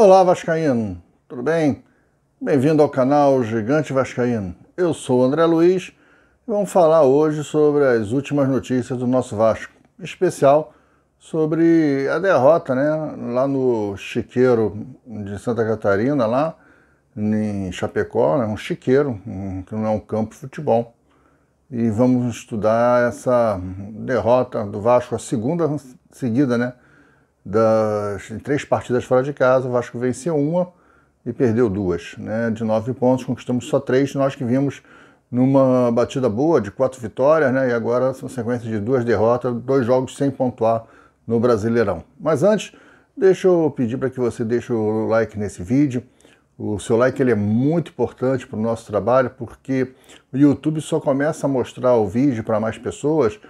Olá Vascaíno, tudo bem? Bem-vindo ao canal Gigante Vascaíno. Eu sou o André Luiz e vamos falar hoje sobre as últimas notícias do nosso Vasco, em especial sobre a derrota, né, lá no chiqueiro de Santa Catarina, lá em Chapecó, né, um chiqueiro, que não é um campo de futebol. E vamos estudar essa derrota do Vasco, a segunda seguida, né? das três partidas fora de casa, o Vasco venceu uma e perdeu duas. Né? De nove pontos, conquistamos só três. Nós que vimos numa batida boa de quatro vitórias, né? e agora são sequências de duas derrotas, dois jogos sem pontuar no Brasileirão. Mas antes, deixa eu pedir para que você deixe o like nesse vídeo. O seu like ele é muito importante para o nosso trabalho, porque o YouTube só começa a mostrar o vídeo para mais pessoas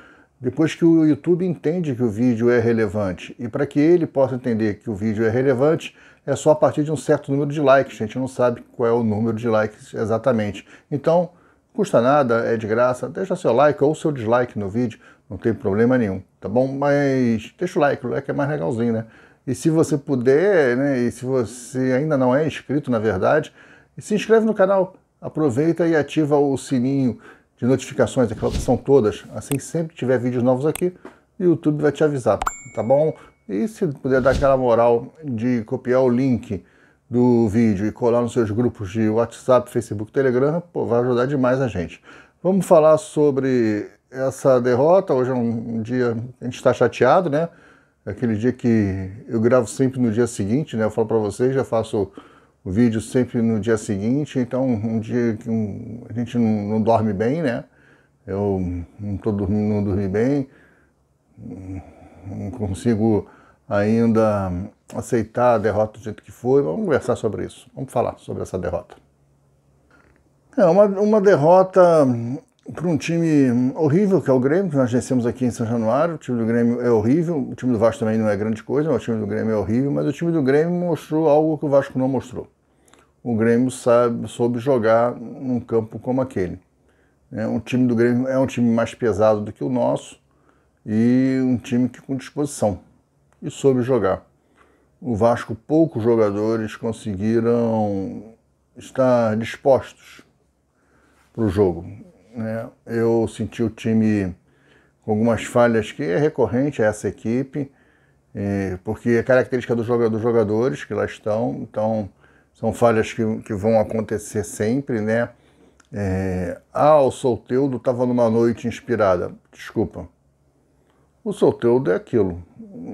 depois que o YouTube entende que o vídeo é relevante, e para que ele possa entender que o vídeo é relevante, é só a partir de um certo número de likes. A gente não sabe qual é o número de likes exatamente. Então, custa nada, é de graça. Deixa seu like ou seu dislike no vídeo, não tem problema nenhum, tá bom? Mas deixa o like, o like é mais legalzinho, né? E se você puder, né, e se você ainda não é inscrito, na verdade, se inscreve no canal, aproveita e ativa o sininho de notificações, aquelas são todas. Assim, sempre que tiver vídeos novos aqui, o YouTube vai te avisar, tá bom? E se puder dar aquela moral de copiar o link do vídeo e colar nos seus grupos de WhatsApp, Facebook, Telegram, pô, vai ajudar demais a gente. Vamos falar sobre essa derrota. Hoje é um dia a gente está chateado, né? Aquele dia que eu gravo sempre no dia seguinte, né? Eu falo para vocês, já faço o vídeo sempre no dia seguinte, então um dia que um, a gente não, não, dorme bem, né? Eu não, tô, dormindo, não dormi bem, não consigo ainda aceitar a derrota do jeito que foi. Vamos conversar sobre isso, vamos falar sobre essa derrota. É uma, uma derrota para um time horrível que é o Grêmio, que nós vencemos aqui em São Januário. O time do Grêmio é horrível, o time do Vasco também não é grande coisa, mas o time do Grêmio é horrível, mas o time do Grêmio mostrou algo que o Vasco não mostrou o Grêmio sabe, soube jogar num campo como aquele. É um time do Grêmio é um time mais pesado do que o nosso e um time que com disposição e soube jogar. O Vasco poucos jogadores conseguiram estar dispostos para o jogo. Né? Eu senti o time com algumas falhas que é recorrente a essa equipe, eh, porque é característica do dos jogadores que lá estão. Então, são falhas que, que vão acontecer sempre, né? É, ah, o Solteudo estava numa noite inspirada. Desculpa. O Solteudo é aquilo.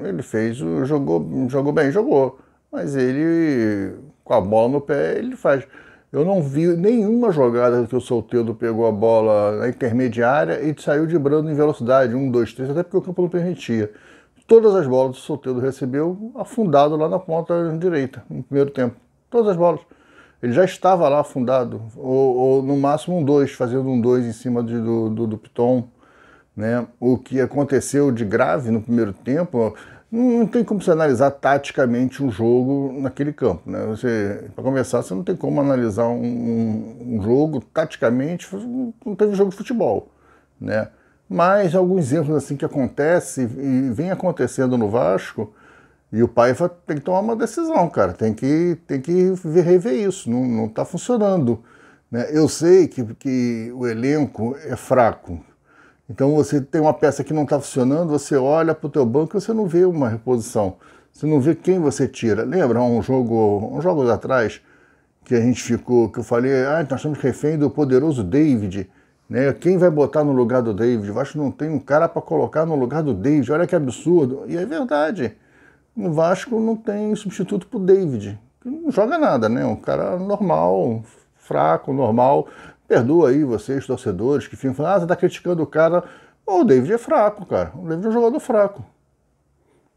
Ele fez, jogou, jogou bem, jogou. Mas ele, com a bola no pé, ele faz. Eu não vi nenhuma jogada que o Solteudo pegou a bola na intermediária e saiu de brando em velocidade, um, dois, três, até porque o campo não permitia. Todas as bolas o Solteudo recebeu afundado lá na ponta direita, no primeiro tempo. Todas as bolas. Ele já estava lá afundado, ou, ou no máximo um 2, fazendo um 2 em cima de, do, do, do Piton. Né? O que aconteceu de grave no primeiro tempo, não tem como você analisar taticamente um jogo naquele campo, né? para começar, você não tem como analisar um, um, jogo taticamente, não teve jogo de futebol, né? Mas alguns erros assim que acontecem e vem acontecendo no Vasco, e o pai tem que tomar uma decisão, cara. Tem que, tem que rever isso. Não, não tá funcionando. Né? Eu sei que, que o elenco é fraco. Então você tem uma peça que não está funcionando, você olha para o teu banco e você não vê uma reposição. Você não vê quem você tira. Lembra um jogo, uns jogos atrás que a gente ficou, que eu falei, ah, nós estamos refém do poderoso David. Né? Quem vai botar no lugar do David? Eu acho que não tem um cara para colocar no lugar do David. Olha que absurdo. E é verdade no Vasco não tem substituto para o David, que não joga nada, né? Um cara normal, fraco, normal. Perdoa aí vocês, torcedores, que ficam falando, ah, você tá criticando o cara. Oh, o David é fraco, cara. O David é um jogador fraco.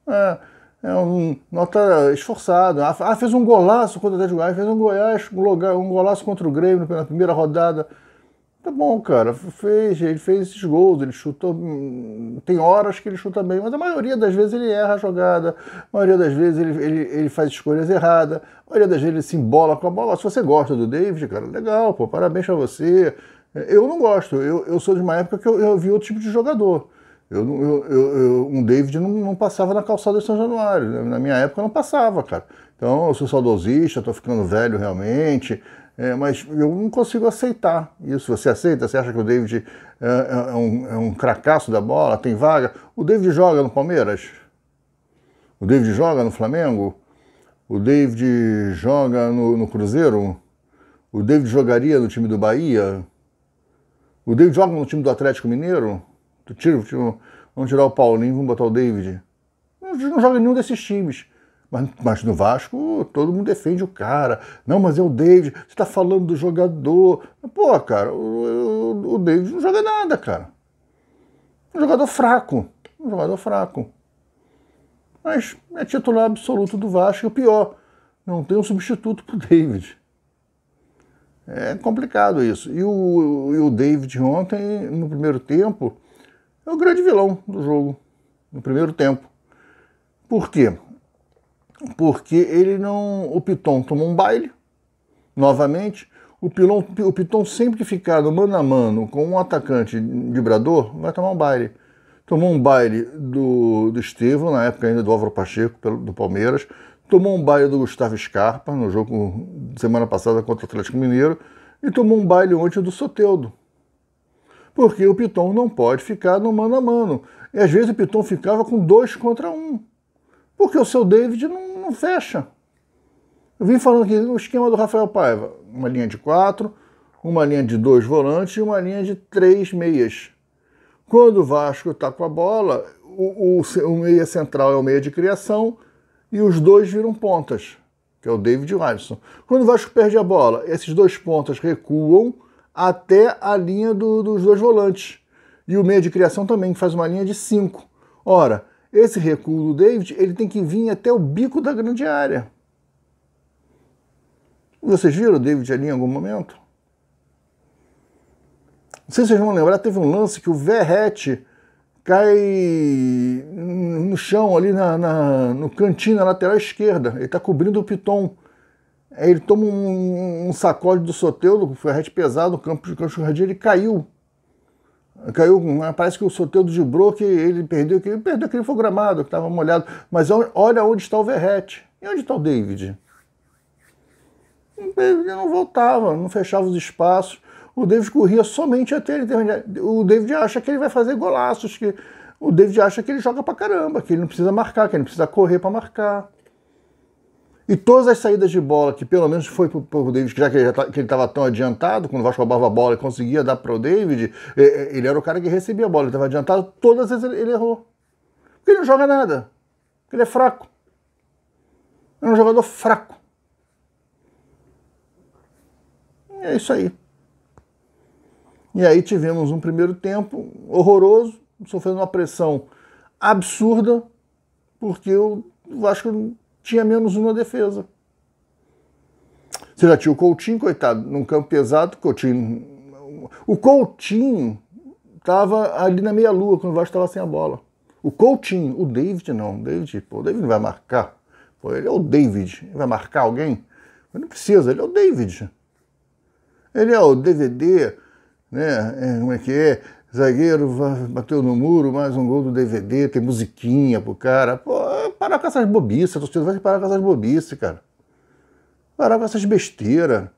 É, é um nota esforçado. Ah, fez um golaço contra o Atlético Goiás, fez um Goiás, um golaço contra o Grêmio na primeira rodada. Tá bom, cara, fez, ele fez esses gols, ele chutou. Hum, tem horas que ele chuta bem, mas a maioria das vezes ele erra a jogada, a maioria das vezes ele, ele, ele faz escolhas erradas, a maioria das vezes ele se embola com a bola. Se você gosta do David, cara, legal, pô, parabéns pra você. É, eu não gosto, eu, eu sou de uma época que eu, eu vi outro tipo de jogador. Eu, eu, eu, um David não, não, passava na calçada de São Januário. Né, na minha época não passava, cara. Então eu sou saudosista, estou ficando velho realmente. É, mas eu não consigo aceitar isso. Você aceita? Você acha que o David é, é, é, um, é um cracaço da bola, tem vaga? O David joga no Palmeiras? O David joga no Flamengo? O David joga no, no Cruzeiro? O David jogaria no time do Bahia? O David joga no time do Atlético Mineiro? Tu tira, tira, vamos tirar o Paulinho, vamos botar o David. Não, não joga nenhum desses times. Mas, mas, no Vasco todo mundo defende o cara. Não, mas é o David, você está falando do jogador. Pô, cara, o, o, o David não joga nada, cara. Um jogador fraco. Um jogador fraco. Mas é titular absoluto do Vasco e o pior, não tem um substituto para o David. É complicado isso. E o, e o David ontem, no primeiro tempo, é o grande vilão do jogo. No primeiro tempo. Por quê? porque ele não. O Piton tomou um baile, novamente. O, pilon, o Piton sempre que ficar no mano a mano com um atacante vibrador, vai tomar um baile. Tomou um baile do, do Estevão, na época ainda do Álvaro Pacheco, pelo, do Palmeiras. Tomou um baile do Gustavo Scarpa, no jogo semana passada contra o Atlético Mineiro. E tomou um baile ontem do Soteudo. Porque o Piton não pode ficar no mano a mano. E às vezes o Piton ficava com dois contra um. Porque o seu David não, não fecha. Eu vim falando aqui no esquema do Rafael Paiva: uma linha de quatro, uma linha de dois volantes e uma linha de três meias. Quando o Vasco está com a bola, o, o, o, meia central é o meia de criação e os dois viram pontas, que é o David e o Wilson. Quando o Vasco perde a bola, esses dois pontas recuam até a linha do, dos dois volantes. E o meia de criação também, que faz uma linha de cinco. Ora, esse recuo do David ele tem que vir até o bico da grande área. Vocês viram o David ali em algum momento? Não sei se vocês vão lembrar, teve um lance que o Verrete cai no chão ali na, na, no cantinho na lateral esquerda. Ele está cobrindo o piton. Aí ele toma um, um sacode do soteudo, o Verrete pesado, o campo de cancho ele caiu. Caiu, ah, parece que o Soteldo gibrou que ele perdeu, que ele perdeu aquele foi gramado, que estava molhado. Mas olha onde está o Verrete. E onde está o David? Ele não voltava, não fechava os espaços. O David corria somente até ele terminar. O David acha que ele vai fazer golaços, que o David acha que ele joga pra caramba, que ele não precisa marcar, que ele não precisa correr para marcar. E todas as saídas de bola, que pelo menos foi para o David, já que ele tá, estava tão adiantado, quando o Vasco roubava a bola e conseguia dar para o David, é, é, ele era o cara que recebia a bola, ele estava adiantado, todas as vezes ele, errou. Porque ele não joga nada. Porque ele é fraco. Ele é um jogador fraco. E é isso aí. E aí tivemos um primeiro tempo horroroso, sofrendo uma pressão absurda, porque o Vasco tinha menos uma defesa. Você já tinha o Coutinho, coitado, num campo pesado, Coutinho. O Coutinho estava ali na meia-lua, quando o Vasco estava sem a bola. O Coutinho, o David não. O David, pô, o David não vai marcar. Pô, ele é o David. Ele vai marcar alguém? Ele não precisa, ele é o David. Ele é o DVD, né? É, como é que é? Zagueiro bateu no muro, mais um gol do DVD, tem musiquinha pro cara. Pô, Parar com essas bobices, a torcida vai parar com essas bobices, cara. Parar com essas besteiras.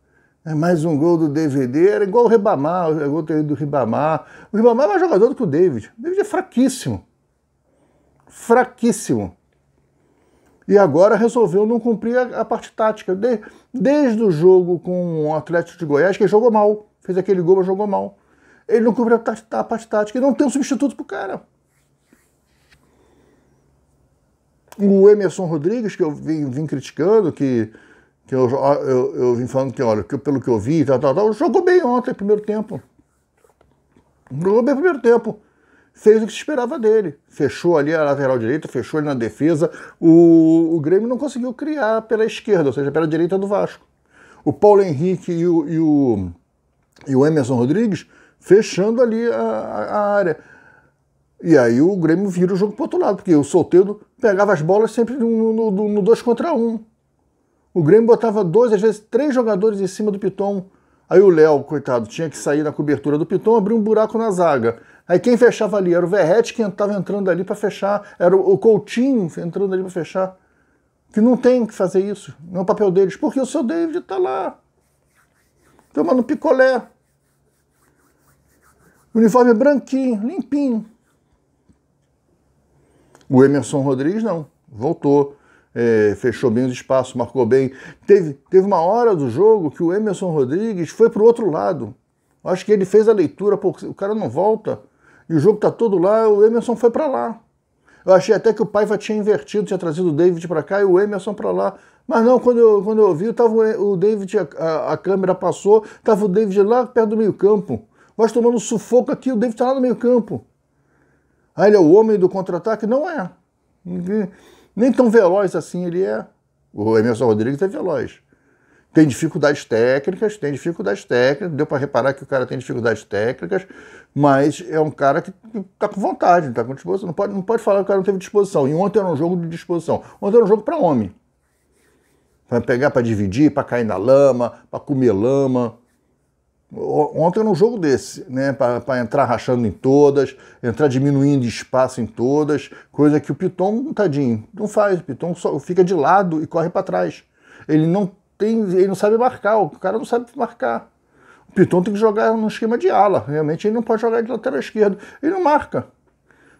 É mais um gol do DVD, era igual o Ribamar, o gol do Ribamar. O Ribamar é mais jogador do que o David. O David é fraquíssimo. Fraquíssimo. E agora resolveu não cumprir a, a parte tática. De, desde o jogo com o Atlético de Goiás, que jogou mal. Fez aquele gol, mas jogou mal. Ele não cumpriu a, a parte tática. ele não tem um substituto pro cara. o Emerson Rodrigues, que eu vim, vim criticando, que, que eu, eu, eu, vim falando que, olha, que pelo que eu vi, tal, tal, tal, jogou bem ontem, primeiro tempo. Jogou bem primeiro tempo. Fez o que se esperava dele. Fechou ali a lateral direita, fechou ali na defesa. O, o Grêmio não conseguiu criar pela esquerda, ou seja, pela direita do Vasco. O Paulo Henrique e o, e o, e o Emerson Rodrigues fechando ali a, a área e aí o Grêmio vira o jogo pro outro lado, porque o Solteiro pegava as bolas sempre no, no, no dois contra um. O Grêmio botava dois, às vezes três jogadores em cima do Piton. Aí o Léo, coitado, tinha que sair na cobertura do Piton, abrir um buraco na zaga. Aí quem fechava ali era o Verrete, que estava entrando ali para fechar, era o Coutinho entrando ali para fechar. Que não tem que fazer isso, não é o papel deles, porque o seu David está lá, tomando picolé. Uniforme branquinho, limpinho. O Emerson Rodrigues não, voltou, é, fechou bem os espaços, marcou bem. Teve, teve uma hora do jogo que o Emerson Rodrigues foi para o outro lado. Acho que ele fez a leitura, o cara não volta e o jogo tá todo lá, o Emerson foi para lá. Eu achei até que o Paiva tinha invertido, tinha trazido o David para cá e o Emerson para lá. Mas não, quando eu, quando eu vi, tava o David, a, a, a câmera passou, estava o David lá perto do meio-campo. Nós tomando sufoco aqui, o David está lá no meio-campo. Ah, ele é o homem do contra-ataque? Não é. Ninguém, nem tão veloz assim ele é. O Emerson Rodrigues é veloz. Tem dificuldades técnicas, tem dificuldades técnicas, deu para reparar que o cara tem dificuldades técnicas, mas é um cara que está com vontade, está com disposição. Não pode, não pode falar que o cara não teve disposição. E ontem era um jogo de disposição. Ontem era um jogo para homem. Para pegar, para dividir, para cair na lama, para comer lama. Ontem era um jogo desse, né? Para entrar rachando em todas, entrar diminuindo espaço em todas, coisa que o Piton, tadinho, não faz. O Piton só fica de lado e corre para trás. Ele não tem, ele não sabe marcar, o cara não sabe marcar. O Piton tem que jogar no esquema de ala, realmente ele não pode jogar de lateral esquerdo. Ele não marca.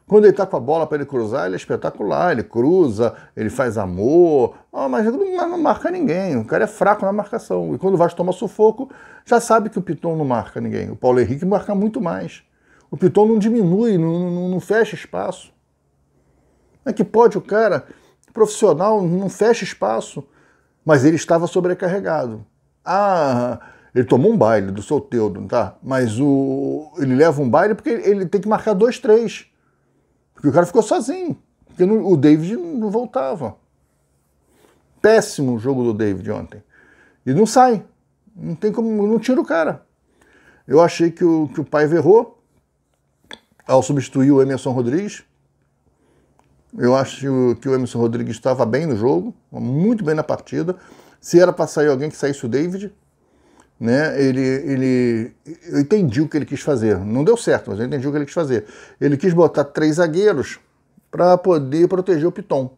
Quando ele está com a bola para ele cruzar, ele é espetacular, ele cruza, ele faz amor, ah, mas não, marca ninguém, o cara é fraco na marcação. E quando o Vasco toma sufoco, já sabe que o Piton não marca ninguém. O Paulo Henrique marca muito mais. O Piton não diminui, não, não, não fecha espaço. É que pode o cara, profissional, não fecha espaço, mas ele estava sobrecarregado. Ah, ele tomou um baile do Solteudo, tá? Mas o, ele leva um baile porque ele, ele tem que marcar dois, três. Porque o cara ficou sozinho. Porque não, o David não voltava. Péssimo jogo do David ontem. E não sai. Não tem como. Não tira o cara. Eu achei que o, que o pai errou ao substituir o Emerson Rodrigues. Eu acho que o Emerson Rodrigues estava bem no jogo, muito bem na partida. Se era para sair alguém que saísse o David, né? Ele, ele, eu entendi o que ele quis fazer. Não deu certo, mas eu entendi o que ele quis fazer. Ele quis botar três zagueiros para poder proteger o Piton.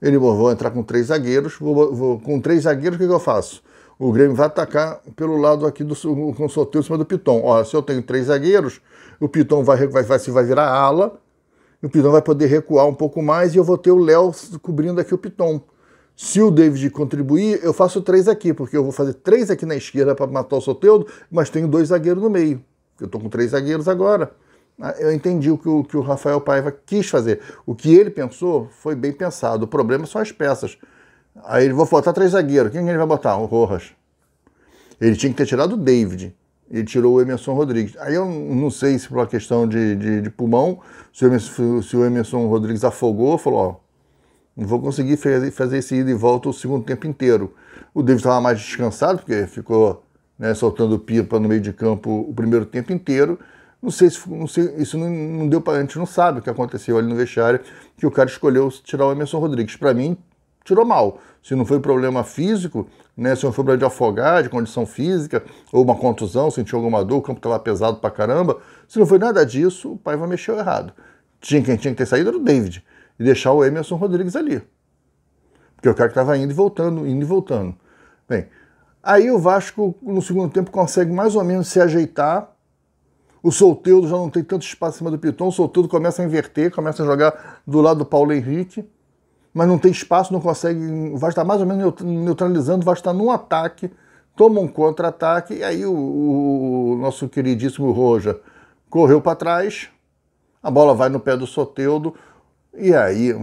Ele vou entrar com três zagueiros, vou, vou com três zagueiros o que, que, eu faço? O Grêmio vai atacar pelo lado aqui do com o sorteio em cima do Piton. Ó, se eu tenho três zagueiros, o Piton vai, vai, vai, vai virar ala, o Piton vai poder recuar um pouco mais e eu vou ter o Léo cobrindo aqui o Piton. Se o David contribuir, eu faço três aqui, porque eu vou fazer três aqui na esquerda para matar o Soteudo, mas tenho dois zagueiros no meio. Eu estou com três zagueiros agora. Ah, eu entendi o que, o que o Rafael Paiva quis fazer. O que ele pensou foi bem pensado. O problema são as peças. Aí ele vou botar três zagueiros. Quem ele vai botar? O Rojas. Ele tinha que ter tirado o David. Ele tirou o Emerson Rodrigues. Aí eu não sei se por uma questão de, de, de pulmão, se o, Emerson, se o Emerson Rodrigues afogou, falou, ó, não vou conseguir fazer esse ida e volta o segundo tempo inteiro. O David estava mais descansado, porque ficou né, soltando pipa no meio de campo o primeiro tempo inteiro. Não sei se não sei, isso não, não deu para. A gente não sabe o que aconteceu ali no vestiário, que o cara escolheu tirar o Emerson Rodrigues. Para mim, tirou mal. Se não foi problema físico, né, se não foi problema de afogar, de condição física, ou uma contusão, sentiu alguma dor, o campo estava pesado para caramba. Se não foi nada disso, o pai vai mexer errado. Tinha, quem tinha que ter saído era o David e deixar o Emerson Rodrigues ali. Porque o cara que estava indo e voltando, indo e voltando. Bem, aí o Vasco, no segundo tempo, consegue mais ou menos se ajeitar. O solteiro já não tem tanto espaço em cima do Piton. O Solteudo começa a inverter, começa a jogar do lado do Paulo Henrique. Mas não tem espaço, não consegue. O Vasco está mais ou menos neutralizando. O Vasco está num ataque, toma um contra-ataque. E aí o, o, nosso queridíssimo Roja correu para trás. A bola vai no pé do Soteudo. E aí,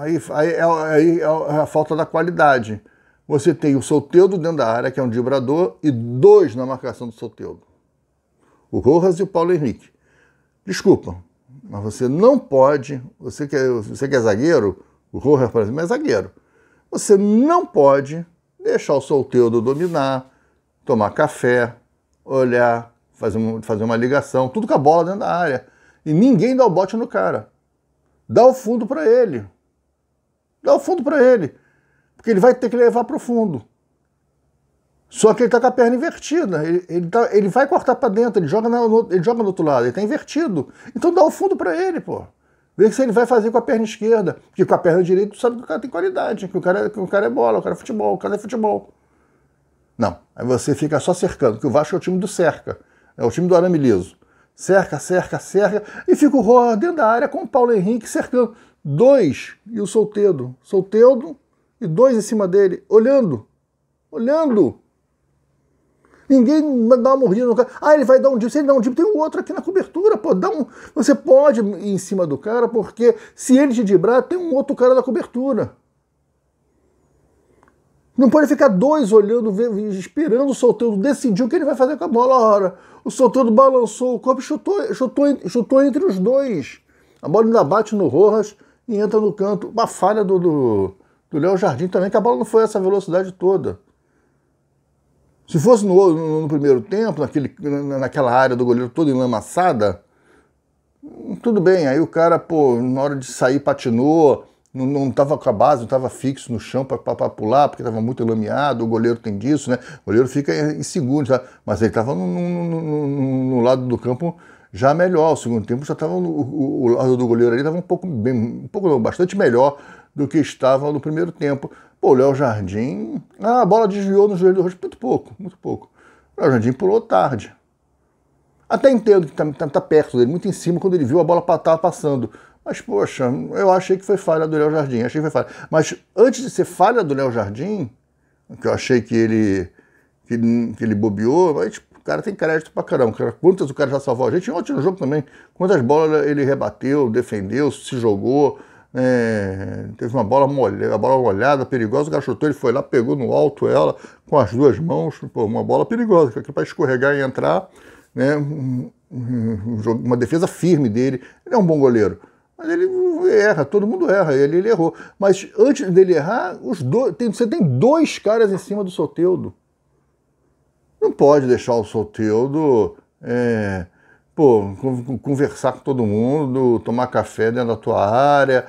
aí, aí, é, aí é, é a falta da qualidade. Você tem o Solteudo dentro da área, que é um vibrador, e dois na marcação do Solteudo. O Rojas e o Paulo Henrique. Desculpa, mas você não pode, você que é, você que é zagueiro, o Rojas, por exemplo, é zagueiro. Você não pode deixar o Solteudo dominar, tomar café, olhar, fazer, fazer uma ligação, tudo com a bola dentro da área. E ninguém dá o bote no cara. Dá o fundo para ele. Dá o fundo para ele. Porque ele vai ter que levar para o fundo. Só que ele está com a perna invertida. Ele, ele, tá, ele vai cortar para dentro, ele joga, no, ele joga no outro lado, ele está invertido. Então dá o fundo para ele, pô. Vê se ele vai fazer com a perna esquerda. Porque com a perna direita tu sabe que o cara tem qualidade, que o cara, que o cara é bola, o cara é futebol, o cara é futebol. Não. Aí você fica só cercando, porque o Vasco é o time do cerca. É o time do arame liso cerca, cerca, cerca, e fica o Rojas dentro da área com o Paulo Henrique cercando. Dois e o Soltedo. Soltedo e dois em cima dele, olhando. Olhando. Ninguém dá uma mordida no cara. Ah, ele vai dar um dip. Se ele dá um dip, tem um outro aqui na cobertura. Pô, dá um... Você pode ir em cima do cara, porque se ele te dibrar, tem um outro cara na cobertura. Não pode ficar dois olhando, esperando o Soteldo decidir o que ele vai fazer com a bola. Ora, o Soteldo balançou o corpo e chutou, chutou, chutou entre os dois. A bola ainda bate no Rojas e entra no canto. Uma falha do, do, do Léo Jardim também, que a bola não foi essa velocidade toda. Se fosse no, no, no primeiro tempo, naquele, naquela área do goleiro toda enlamaçada, tudo bem. Aí o cara, pô, na hora de sair patinou, não estava com a base, não estava fixo no chão para pular, porque estava muito lameado, o goleiro tem disso, né? O goleiro fica inseguro, tá? mas ele estava no, no, no, no, lado do campo já melhor. O segundo tempo já estava, o, o, lado do goleiro ali estava um pouco, bem, um pouco, bastante melhor do que estava no primeiro tempo. Pô, o Léo Jardim, ah, a bola desviou no joelho do rosto muito pouco, muito pouco. O Léo Jardim pulou tarde. Até entendo que está tá, tá perto dele, muito em cima, quando ele viu a bola estava passando. Mas, poxa, eu achei que foi falha do Léo Jardim, achei que foi falha. Mas antes de ser falha do Léo Jardim, que eu achei que ele, que, que ele bobeou, mas tipo, o cara tem crédito pra caramba. quantas o cara já salvou a gente? Ontem no jogo também, quantas bolas ele rebateu, defendeu, se jogou. É, teve uma bola, molhada, bola molhada, perigosa, o cara chutou, ele foi lá, pegou no alto ela com as duas mãos, pô, uma bola perigosa, aquilo é para escorregar e entrar, né? Uma defesa firme dele. Ele é um bom goleiro. Mas ele erra, todo mundo erra, ele, ele errou. Mas antes dele errar, os dois, tem, você tem dois caras em cima do Soteudo. Não pode deixar o Soteudo é, pô, conversar com todo mundo, tomar café dentro da tua área,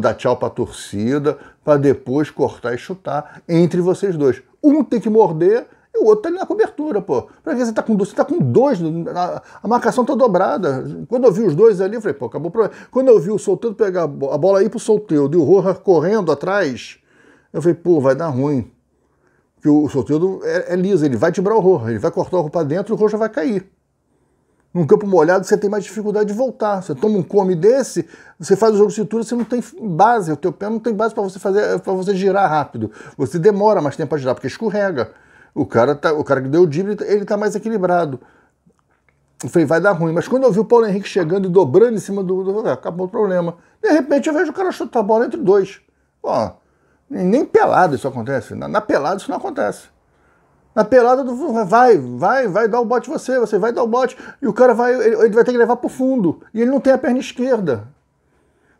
dar tchau para a torcida, para depois cortar e chutar entre vocês dois. Um tem que morder e o outro tá ali na cobertura, pô. Pra que você tá com, você tá com dois, a, a, marcação tá dobrada. Quando eu vi os dois ali, eu falei, pô, acabou o problema. Quando eu vi o solteiro pegar a bola aí pro solteiro, e o Roja correndo atrás, eu falei, pô, vai dar ruim. Porque o solteiro é, é liso, ele vai tibrar o Roja, ele vai cortar o roupa pra dentro e o Roja vai cair. Num campo molhado você tem mais dificuldade de voltar. Você toma um come desse, você faz o jogo de cintura, você não tem base, o teu pé não tem base para você fazer para você girar rápido. Você demora mais tempo para girar porque escorrega. O cara, tá, o cara que deu o drible, tá, ele tá mais equilibrado. Eu falei, vai dar ruim. Mas quando eu vi o Paulo Henrique chegando e dobrando em cima do. do ah, acabou o problema. De repente eu vejo o cara chutar a bola entre dois. Ó, nem pelado isso acontece. Na, na pelada isso não acontece. Na pelada do. Vai, vai, vai dar o bote você, você vai dar o bote. E o cara vai. Ele, ele vai ter que levar pro fundo. E ele não tem a perna esquerda.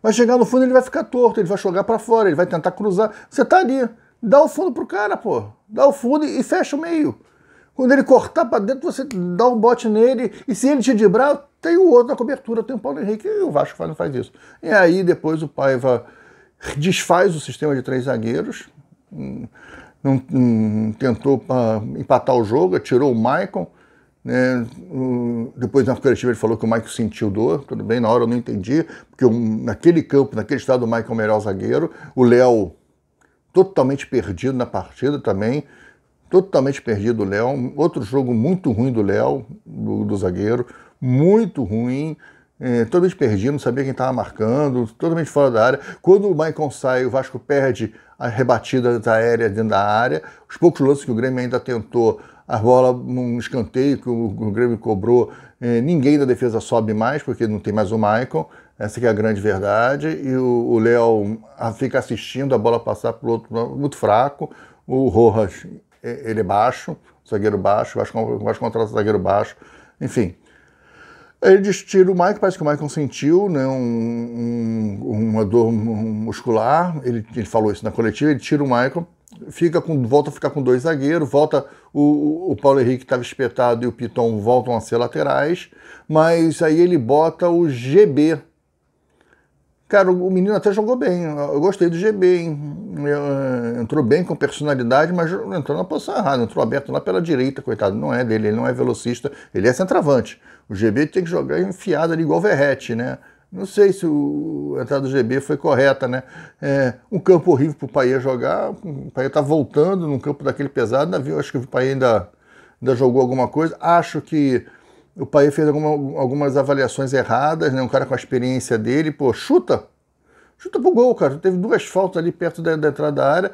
Vai chegar no fundo, ele vai ficar torto, ele vai jogar para fora, ele vai tentar cruzar. Você tá ali. Dá o fundo pro cara, pô. Dá o fundo e fecha o meio. Quando ele cortar para dentro, você dá um bote nele. E se ele te dibrar, tem o outro na cobertura. Tem o Paulo Henrique e o Vasco não faz isso. E aí depois o Paiva desfaz o sistema de três zagueiros. Hum, não, não hum, tentou ah, empatar o jogo, tirou o Maicon. Né? Depois na coletiva ele falou que o Maicon sentiu dor. Tudo bem, na hora eu não entendi. Porque naquele campo, naquele estado, o Maicon é o melhor zagueiro. O Léo totalmente perdido na partida também. Totalmente perdido o Léo. Outro jogo muito ruim do Léo, do, do, zagueiro. Muito ruim. É, totalmente perdido, não sabia quem estava marcando, totalmente fora da área. Quando o Maicon sai, o Vasco perde a rebatida da aérea dentro da área. Os poucos lances que o Grêmio ainda tentou, a bola num escanteio que o, o Grêmio cobrou, é, ninguém da defesa sobe mais, porque não tem mais o Michael. Essa é a grande verdade. E o Léo fica assistindo a bola passar para o outro, muito fraco. O Rojas, é, ele é baixo, zagueiro baixo. Acho que zagueiro baixo. Enfim. Eles tiram o Michael, parece que o Michael sentiu né, um, um, uma dor muscular. Ele, ele falou isso na coletiva. Ele tira o Michael fica com, volta a ficar com dois zagueiros, volta o, o Paulo Henrique estava espetado e o Piton voltam a ser laterais, mas aí ele bota o GB. Cara, o menino até jogou bem, eu gostei do GB, hein? Eh, entrou bem com personalidade, mas entrou na posição errada, entrou aberto lá pela direita, coitado, não é dele, ele não é velocista, ele é centroavante. O GB tem que jogar enfiado ali igual o Verrete, né? Não sei se o, a entrada do GB foi correta, né? É, um campo horrível para o Paia jogar. O Paia está voltando num campo daquele pesado. Ainda, acho que o Paia ainda, ainda jogou alguma coisa. Acho que o Paia fez alguma, algumas avaliações erradas, né? Um cara com a experiência dele, pô, chuta! Chuta pro gol, cara. Teve duas faltas ali perto da, da entrada da área,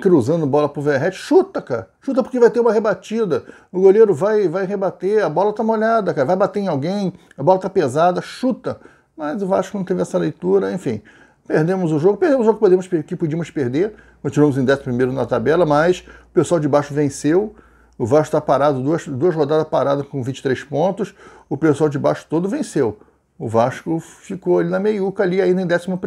cruzando bola pro Verrete. Chuta, cara. Chuta porque vai ter uma rebatida. O goleiro vai vai rebater, a bola tá molhada, cara. Vai bater em alguém, a bola tá pesada, chuta mas o Vasco não teve essa leitura, enfim. Perdemos o jogo, perdemos o jogo que podíamos, que podíamos perder, continuamos em 11 na tabela, mas o pessoal de baixo venceu. O Vasco está parado, duas, duas rodadas paradas com 23 pontos, o pessoal de baixo todo venceu. O Vasco ficou ali na meiuca, ali ainda em 11,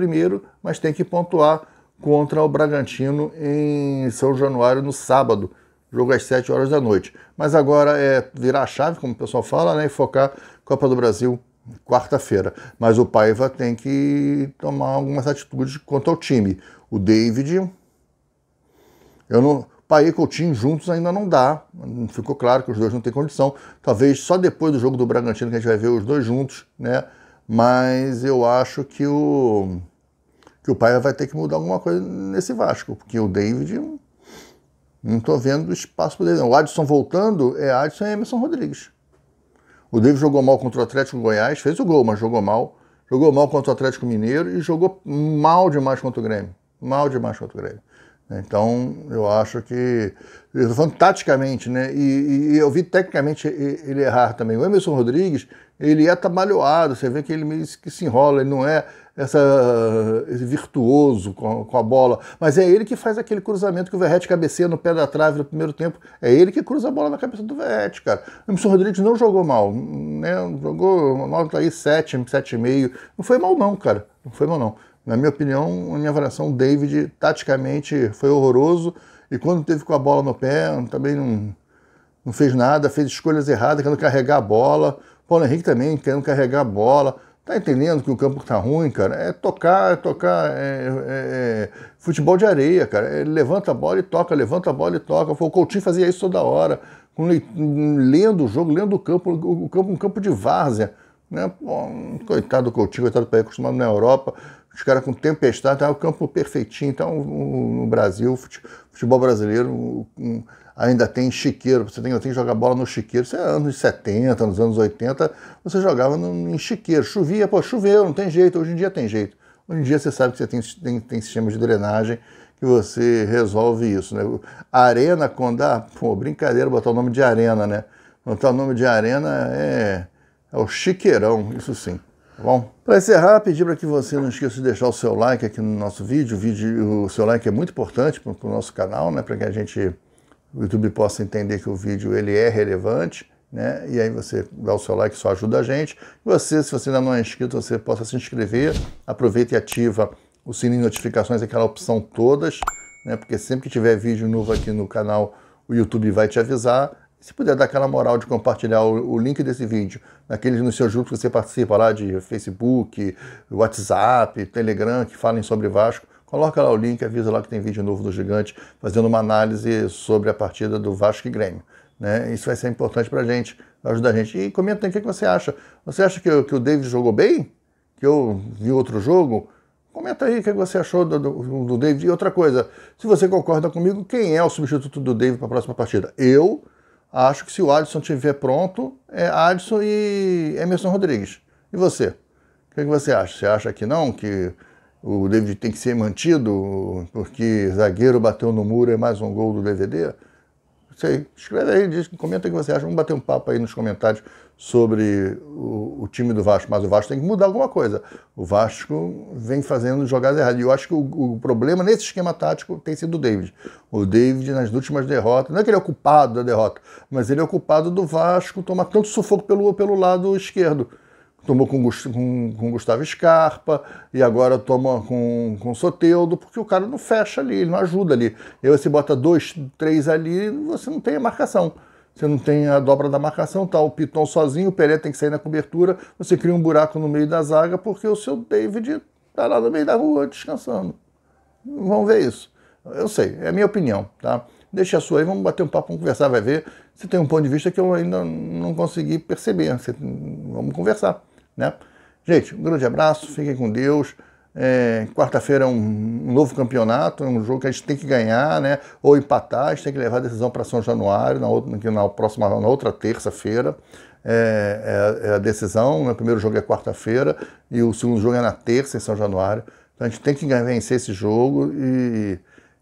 mas tem que pontuar contra o Bragantino em São Januário no sábado, jogo às 7 horas da noite. Mas agora é virar a chave, como o pessoal fala, né, e focar Copa do Brasil quarta-feira. Mas o Paiva tem que tomar algumas atitudes quanto ao time. O David, eu não. Pai e Coutinho juntos ainda não dá. Ficou claro que os dois não têm condição. Talvez só depois do jogo do Bragantino que a gente vai ver os dois juntos, né? Mas eu acho que o que o Paiva vai ter que mudar alguma coisa nesse Vasco, porque o David não estou vendo espaço para ele. O Adson voltando é Adson e Emerson Rodrigues. O David jogou mal contra o Atlético Goiás, fez o gol, mas jogou mal. Jogou mal contra o Atlético Mineiro e jogou mal demais contra o Grêmio. Mal demais contra o Grêmio. Né? Então, eu acho que. Eu falando taticamente, né? E, e, eu vi tecnicamente ele errar também. O Emerson Rodrigues, ele é trabalhoado, você vê que ele meio que se enrola, ele não é essa, esse virtuoso com, com a bola. Mas é ele que faz aquele cruzamento que o Verrete cabeceia no pé da trave no primeiro tempo. É ele que cruza a bola na cabeça do Verrete, cara. O Emerson Rodrigues não jogou mal, né? Jogou uma nota tá aí 7, 7,5. Não foi mal, não, cara. Não foi mal, não. Na minha opinião, na minha avaliação, o David taticamente foi horroroso e quando teve com a bola no pé, também não, não fez nada, fez escolhas erradas, querendo carregar a bola. Paulo Henrique também querendo carregar a bola. Tá entendendo que o campo tá ruim, cara? É tocar, é tocar, é, é, é futebol de areia, cara. É, levanta a bola e toca, levanta a bola e toca. O Coutinho fazia isso toda hora, lendo o jogo, lendo o campo, o campo um campo de várzea. Né? Pô, coitado do Coutinho, coitado do pé acostumado na Europa os caras com tempestade, tá, o campo perfeitinho. Então, no Brasil, futebol brasileiro um, ainda tem chiqueiro, você tem, tem que jogar bola no chiqueiro. Isso é anos 70, nos anos 80, você jogava no, em chiqueiro. Chovia, pô, choveu, não tem jeito. Hoje em dia tem jeito. Hoje em dia você sabe que você tem, tem, tem sistema de drenagem que você resolve isso, né? Arena, quando dá, ah, pô, brincadeira botar o nome de arena, né? Botar o nome de arena é, é o chiqueirão, isso sim. Tá bom? Para encerrar, pedir para que você não esqueça de deixar o seu like aqui no nosso vídeo. O, vídeo, o seu like é muito importante para o nosso canal, né? Para que a gente, o YouTube possa entender que o vídeo ele é relevante, né? E aí você dá o seu like, só ajuda a gente. E você, se você ainda não é inscrito, você possa se inscrever. Aproveita e ativa o sininho de notificações, aquela opção todas, né? Porque sempre que tiver vídeo novo aqui no canal, o YouTube vai te avisar. Se puder dar aquela moral de compartilhar o, o link desse vídeo naqueles nos seus grupos que você participa lá de Facebook, WhatsApp, Telegram, que falem sobre Vasco, coloca lá o link, avisa lá que tem vídeo novo do Gigante fazendo uma análise sobre a partida do Vasco e Grêmio. Né? Isso vai ser importante para a gente, vai ajudar a gente. E comenta aí o que, é você acha. Você acha que, que o David jogou bem? Que eu vi outro jogo? Comenta aí o é que você achou do, do, do David. E outra coisa, se você concorda comigo, quem é o substituto do David para a próxima partida? Eu Acho que se o Alisson tiver pronto, é Alisson e Emerson Rodrigues. E você? O que, é que você acha? Você acha que não? Que o David tem que ser mantido porque zagueiro bateu no muro é mais um gol do DVD? Sei. Escreve aí, diz, comenta o que você acha. Vamos bater um papo aí nos comentários sobre o, o, time do Vasco, mas o Vasco tem que mudar alguma coisa. O Vasco vem fazendo jogadas erradas. E eu acho que o, o problema nesse esquema tático tem sido o David. O David, nas últimas derrotas, não é que ele é ocupado culpado da derrota, mas ele é ocupado culpado do Vasco tomar tanto sufoco pelo, pelo lado esquerdo tomou com, com, com Gustavo Scarpa e agora toma com, com Soteudo, porque o cara não fecha ali, ele não ajuda ali. E aí você bota dois, três ali, você não tem a marcação. Você não tem a dobra da marcação, tá o Piton sozinho, o Pelé tem que sair na cobertura, você cria um buraco no meio da zaga porque o seu David tá lá no meio da rua descansando. Vamos ver isso. Eu sei, é a minha opinião, tá? Deixa a sua aí, vamos bater um papo, vamos conversar, vai ver. Você tem um ponto de vista que eu ainda não consegui perceber. Você... vamos conversar, né? Gente, um grande abraço, fiquem com Deus. É, Quarta-feira é um, novo campeonato, é um jogo que a gente tem que ganhar, né? Ou empatar, a gente tem que levar a decisão para São Januário, na, outra, na próxima, na outra terça-feira. É, é, é, a decisão, né? o primeiro jogo é quarta-feira e o segundo jogo é na terça em São Januário. Então a gente tem que vencer esse jogo e,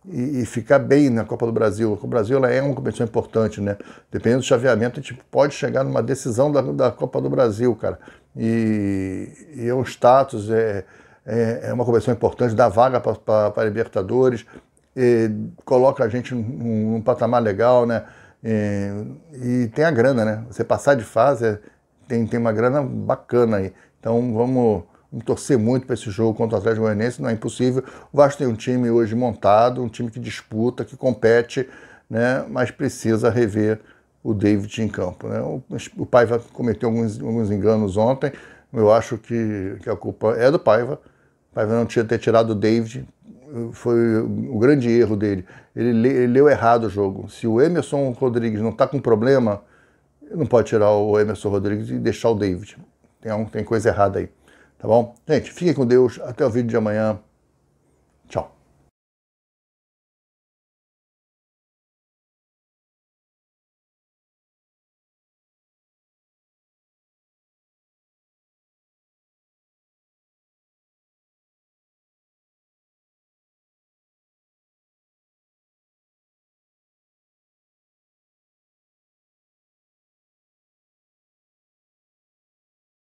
e, e, ficar bem na Copa do Brasil. O Brasil ela é uma competição importante, né? Dependendo do chaveamento, a gente pode chegar numa decisão da, da Copa do Brasil, cara. E, e é um status. É, é, é, uma competição importante, dá vaga para Libertadores, coloca a gente num, num patamar legal, né? E, e, tem a grana, né? Você passar de fase é, tem, tem uma grana bacana aí. Então vamos, vamos torcer muito para esse jogo contra o Atlético Goianiense, não é impossível. O Vasco tem um time hoje montado, um time que disputa, que compete, né? Mas precisa rever o David em campo. Né? O, o Paiva cometeu alguns, alguns enganos ontem. Eu acho que, que a culpa é do Paiva Paiva não tinha ter tirado o David, foi o grande erro dele. Ele, le, ele leu errado o jogo. Se o Emerson Rodrigues não está com problema, não pode tirar o Emerson Rodrigues e deixar o David. Tem, tem coisa errada aí. Tá bom? Gente, fiquem com Deus. Até o vídeo de amanhã.